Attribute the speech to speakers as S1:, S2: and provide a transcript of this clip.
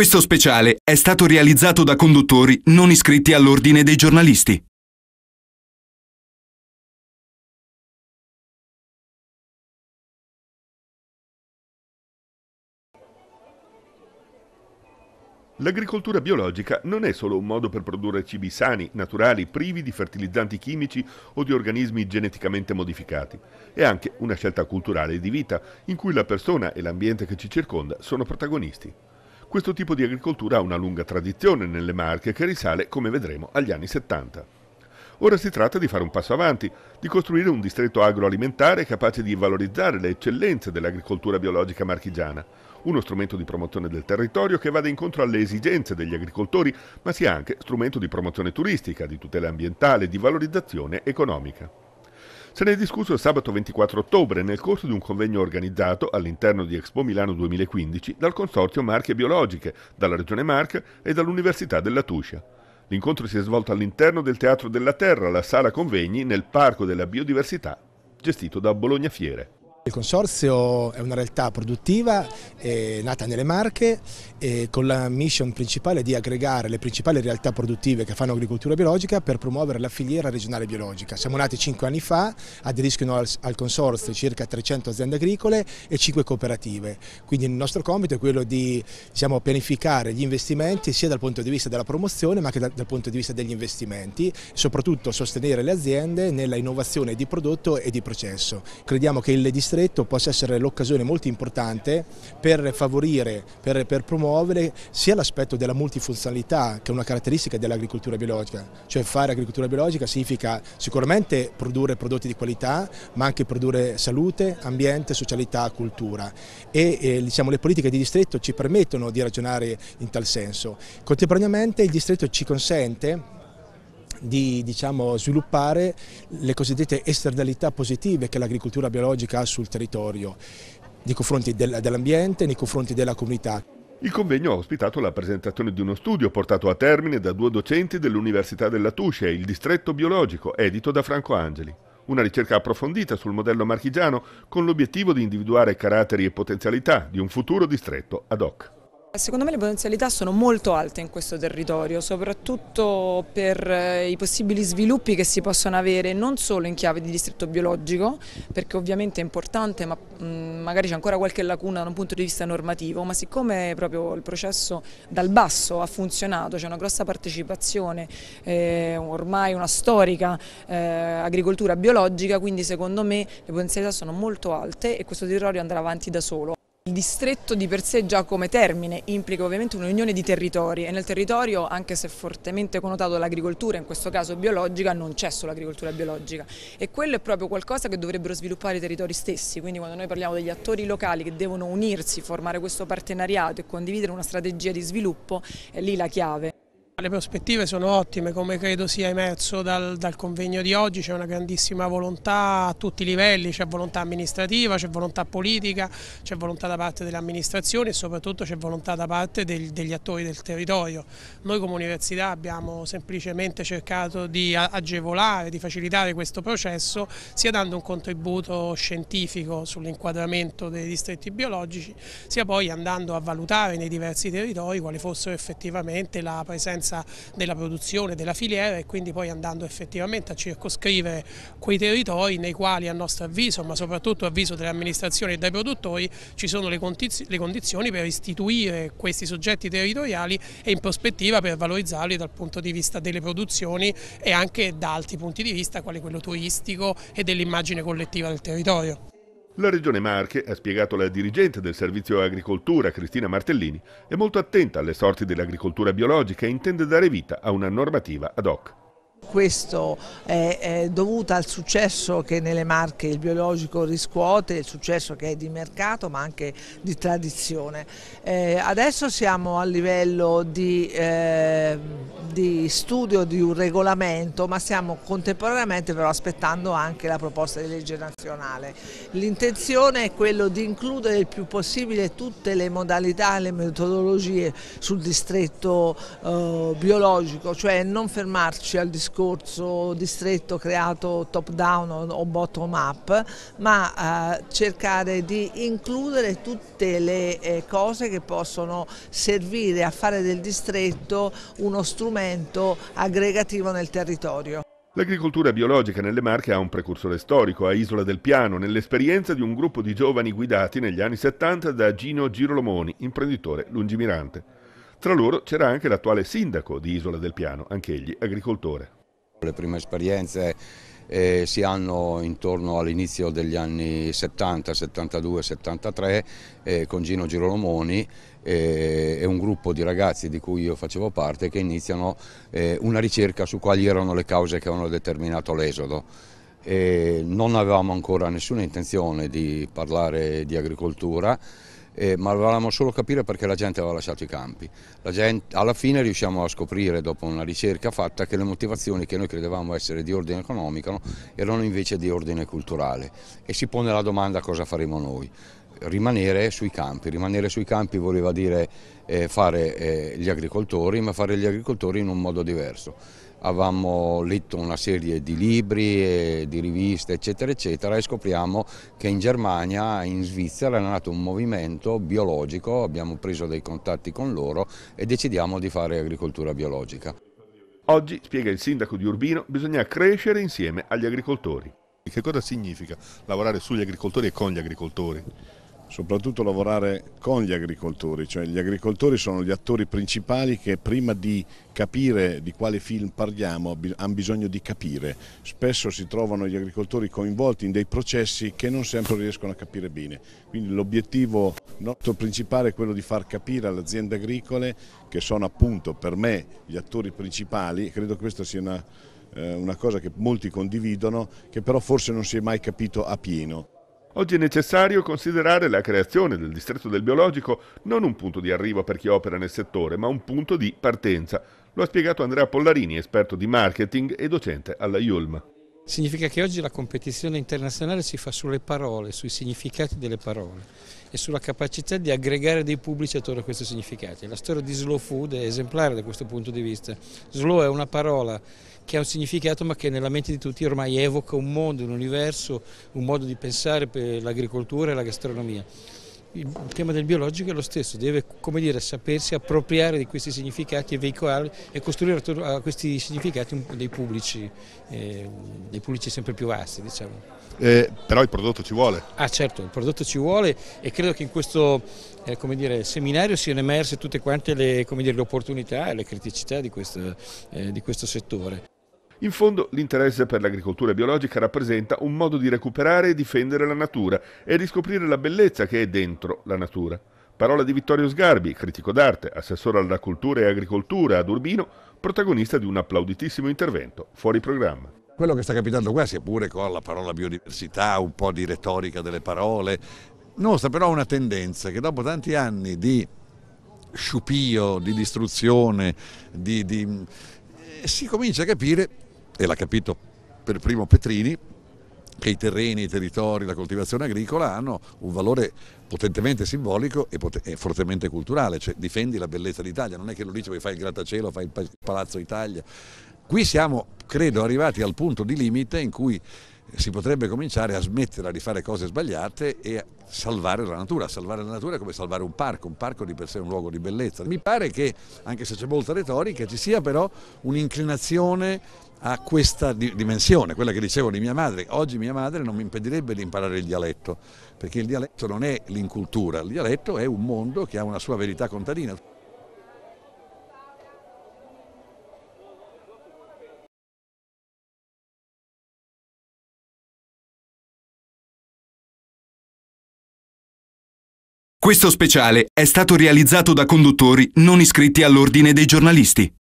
S1: Questo speciale è stato realizzato da conduttori non iscritti all'Ordine dei giornalisti.
S2: L'agricoltura biologica non è solo un modo per produrre cibi sani, naturali, privi di fertilizzanti chimici o di organismi geneticamente modificati. È anche una scelta culturale e di vita in cui la persona e l'ambiente che ci circonda sono protagonisti. Questo tipo di agricoltura ha una lunga tradizione nelle Marche che risale, come vedremo, agli anni 70. Ora si tratta di fare un passo avanti, di costruire un distretto agroalimentare capace di valorizzare le eccellenze dell'agricoltura biologica marchigiana, uno strumento di promozione del territorio che vada incontro alle esigenze degli agricoltori, ma sia anche strumento di promozione turistica, di tutela ambientale, di valorizzazione economica. Se ne è discusso il sabato 24 ottobre nel corso di un convegno organizzato all'interno di Expo Milano 2015 dal Consorzio Marche Biologiche, dalla Regione Marche e dall'Università della Tuscia. L'incontro si è svolto all'interno del Teatro della Terra, la sala convegni nel Parco della Biodiversità, gestito da Bologna
S1: Fiere. Il Consorzio è una realtà produttiva eh, nata nelle Marche eh, con la mission principale di aggregare le principali realtà produttive che fanno agricoltura biologica per promuovere la filiera regionale biologica. Siamo nati cinque anni fa, aderiscono al, Consorzio circa 300 aziende agricole e 5 cooperative. Quindi il nostro compito è quello di diciamo, pianificare gli investimenti sia dal punto di vista della promozione ma anche dal, punto di vista degli investimenti e soprattutto sostenere le aziende nella innovazione di prodotto e di processo. Crediamo che le distribuzioni stretto possa essere l'occasione molto importante per favorire, per, per promuovere sia l'aspetto della multifunzionalità che è una caratteristica dell'agricoltura biologica, cioè fare agricoltura biologica significa sicuramente produrre prodotti di qualità ma anche produrre salute, ambiente, socialità, cultura e eh, diciamo, le politiche di distretto ci permettono di ragionare in tal senso. Contemporaneamente il distretto ci consente di diciamo, sviluppare le cosiddette esternalità positive che l'agricoltura biologica ha sul territorio nei confronti dell'ambiente e nei confronti della comunità.
S2: Il convegno ha ospitato la presentazione di uno studio portato a termine da due docenti dell'Università della Tuscia, il distretto biologico, edito da Franco Angeli. Una ricerca approfondita sul modello marchigiano con l'obiettivo di individuare caratteri e potenzialità di un futuro distretto ad hoc.
S3: Secondo me le potenzialità sono molto alte in questo territorio, soprattutto per eh, i possibili sviluppi che si possono avere non solo in chiave di distretto biologico, perché ovviamente è importante, ma mm, magari c'è ancora qualche lacuna da un punto di vista normativo, ma siccome proprio il processo dal basso ha funzionato, c'è una grossa partecipazione, eh, ormai una storica eh, agricoltura biologica, quindi secondo me le potenzialità sono molto alte e questo territorio andrà avanti da solo. Il distretto di per sé già come termine implica ovviamente un'unione di territori e nel territorio, anche se fortemente connotato dall'agricoltura, in questo caso biologica, non c'è solo agricoltura biologica e quello è proprio qualcosa che dovrebbero sviluppare i territori stessi, quindi quando noi parliamo degli attori locali che devono unirsi, formare questo partenariato e condividere una strategia di sviluppo, è lì la chiave. Le prospettive sono ottime, come credo sia emerso dal, dal convegno di oggi, c'è una grandissima volontà a tutti i livelli, c'è volontà amministrativa, c'è volontà politica, c'è volontà da parte delle amministrazioni e soprattutto c'è volontà da parte degli, degli attori del territorio. Noi come università abbiamo semplicemente cercato di agevolare, di facilitare questo processo sia dando un contributo scientifico sull'inquadramento dei distretti biologici, sia poi andando a valutare nei diversi territori quale fosse effettivamente la presenza complessa della produzione, della filiera e quindi poi andando effettivamente a circoscrivere quei territori nei quali a nostro avviso, ma soprattutto avviso delle amministrazioni e dei produttori, ci sono le, condizioni per istituire questi soggetti territoriali e in prospettiva per valorizzarli dal punto di vista delle produzioni e anche da altri punti di vista, quale quello turistico e dell'immagine collettiva del territorio.
S2: La Regione Marche, ha spiegato la dirigente del Servizio Agricoltura Cristina Martellini, è molto attenta alle sorti dell'agricoltura biologica e intende dare vita a una normativa ad hoc
S3: questo è, è dovuta al successo che nelle Marche il biologico riscuote, il successo che è di mercato ma anche di tradizione. Eh, adesso siamo a livello di, eh, di studio di un regolamento ma stiamo contemporaneamente però aspettando anche la proposta di legge nazionale. L'intenzione è quella di includere il più possibile tutte le modalità, e le metodologie sul distretto eh, biologico, cioè non fermarci al discorso discorso distretto creato top down o bottom up, ma eh, cercare di includere tutte le eh, cose che possono servire a fare del distretto uno strumento aggregativo nel territorio.
S2: L'agricoltura biologica nelle Marche ha un precursore storico a Isola del Piano, nell'esperienza di un gruppo di giovani guidati negli anni 70 da Gino Girolomoni, imprenditore lungimirante. Tra loro c'era anche l'attuale sindaco di Isola del Piano, anch'egli agricoltore. Le prime esperienze eh, si hanno intorno all'inizio degli anni 70, 72, 73 eh, con Gino Girolomoni eh, e un gruppo di ragazzi di cui io facevo parte che iniziano eh, una ricerca su quali erano le cause che avevano determinato l'esodo. Eh, non avevamo ancora nessuna intenzione di parlare di agricoltura, eh, ma volevamo solo capire perché la gente aveva lasciato i campi. Gente, alla fine riusciamo a scoprire, dopo una ricerca fatta, che le motivazioni che noi credevamo essere di ordine economico no, erano invece di ordine culturale e si pone la domanda cosa faremo noi rimanere sui campi. Rimanere sui campi voleva dire eh, fare eh, gli agricoltori, ma fare gli agricoltori in un modo diverso avevamo letto una serie di libri, di riviste eccetera eccetera e scopriamo che in Germania, in Svizzera è nato un movimento biologico, abbiamo preso dei contatti con loro e decidiamo di fare agricoltura biologica. Oggi, spiega il sindaco di Urbino, bisogna crescere insieme agli agricoltori. Che cosa significa lavorare sugli agricoltori e con gli agricoltori? soprattutto lavorare con gli agricoltori, cioè gli agricoltori sono gli attori principali che prima di capire di quale film parliamo hanno bisogno di capire, spesso si trovano gli agricoltori coinvolti in dei processi che non sempre riescono a capire bene, quindi l'obiettivo nostro principale è quello di far capire alle aziende agricole che sono appunto per me gli attori principali e credo questa sia una, eh, una cosa che molti condividono che però forse non si è mai capito a pieno. Oggi è necessario considerare la creazione del distretto del biologico non un punto di arrivo per chi opera nel settore, ma un punto di partenza. Lo ha spiegato Andrea Pollarini, esperto di marketing e docente alla IULM
S3: significa che oggi la competizione internazionale si fa sulle parole, sui significati delle parole e sulla capacità di aggregare dei pubblici attorno a questi significati. La storia di slow food è esemplare da questo punto di vista. Slow è una parola che ha un significato ma che nella mente di tutti ormai evoca un mondo, un universo, un modo di pensare per l'agricoltura e la gastronomia il tema del biologico è lo stesso, deve dire, sapersi appropriare di questi significati e veicolarli e costruire a questi significati dei pubblici, eh, dei pubblici sempre più vasti. Diciamo.
S2: Eh, però il prodotto ci vuole.
S3: Ah certo, il prodotto ci vuole e credo che in questo eh, dire, seminario siano emerse tutte quante le, dire, le opportunità e le criticità di questo, eh, di questo settore.
S2: In fondo l'interesse per l'agricoltura biologica rappresenta un modo di recuperare e difendere la natura e riscoprire la bellezza che è dentro la natura. Parola di Vittorio Sgarbi, critico d'arte, assessore alla cultura e agricoltura ad Urbino, protagonista di un applauditissimo intervento fuori programma quello che sta capitando qua, sia pure con la parola biodiversità, un po' di retorica delle parole, mostra però una tendenza che dopo tanti anni di sciupio, di distruzione, di, di, eh, si comincia a capire e l'ha capito per primo Petrini, che i terreni, i territori, la coltivazione agricola hanno un valore potentemente simbolico e, pot e fortemente culturale, cioè difendi la bellezza d'Italia, non è che lo dice poi fai il grattacielo, fai il Palazzo Italia. Qui siamo, credo, arrivati al punto di limite in cui si potrebbe cominciare a smetterla di fare cose sbagliate e a salvare la natura. Salvare la natura è come salvare un parco, un parco di per sé è un luogo di bellezza. Mi pare che, anche se c'è molta retorica, ci sia però un'inclinazione a questa dimensione, quella che dicevo di mia madre. Oggi mia madre non mi impedirebbe di imparare il dialetto, perché il dialetto non è l'incultura, il dialetto è un mondo che ha una sua verità contadina.
S1: Questo speciale è stato realizzato da conduttori non iscritti all'Ordine dei giornalisti.